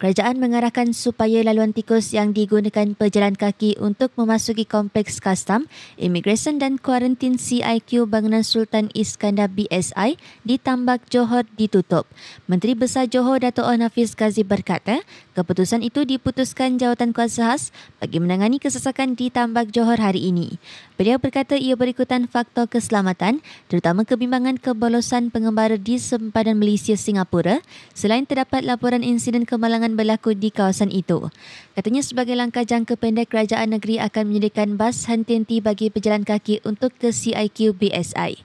Kerajaan mengarahkan supaya laluan tikus yang digunakan pejalan kaki untuk memasuki kompleks custom, immigration dan kuarantin CIQ bangunan Sultan Iskandar BSI di Tambak Johor ditutup. Menteri Besar Johor Dato' Oh Nafiz Ghazi berkata, keputusan itu diputuskan jawatan kuasa khas bagi menangani kesesakan di Tambak Johor hari ini. Beliau berkata ia berikutan faktor keselamatan, terutama kebimbangan kebolosan pengembara di sempadan Malaysia-Singapura. Selain terdapat laporan insiden kemalangan akan berlaku di kawasan itu. Katanya sebagai langkah jangka pendek kerajaan negeri akan menyediakan bas henti-henti bagi pejalan kaki untuk ke CIQ BSI.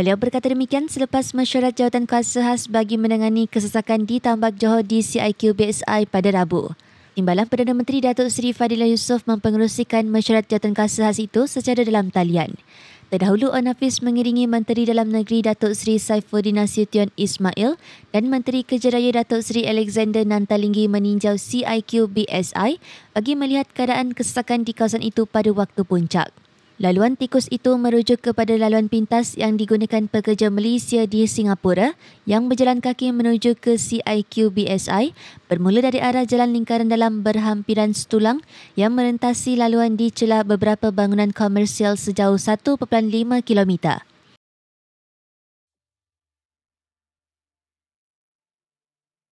Beliau berkata demikian selepas mesyuarat jawatan kuasa khas bagi menangani kesesakan di Tambak Johor di CIQ BSI pada Rabu. Timbalan Perdana Menteri Datuk Seri Fadila Yusof mempengerusikan mesyuarat jawatan kuasa khas itu secara dalam talian. Terdahulu, On Hafiz mengiringi Menteri Dalam Negeri Datuk Seri Saifuddin Nasution Ismail dan Menteri Kerja Raya Datuk Seri Alexander Nantalingi meninjau CIQ BSI bagi melihat keadaan kesesakan di kawasan itu pada waktu puncak. Laluan tikus itu merujuk kepada laluan pintas yang digunakan pekerja Malaysia di Singapura yang berjalan kaki menuju ke CIQBSI, bermula dari arah jalan lingkaran dalam berhampiran setulang yang merentasi laluan di celah beberapa bangunan komersial sejauh 1.5 kilometer.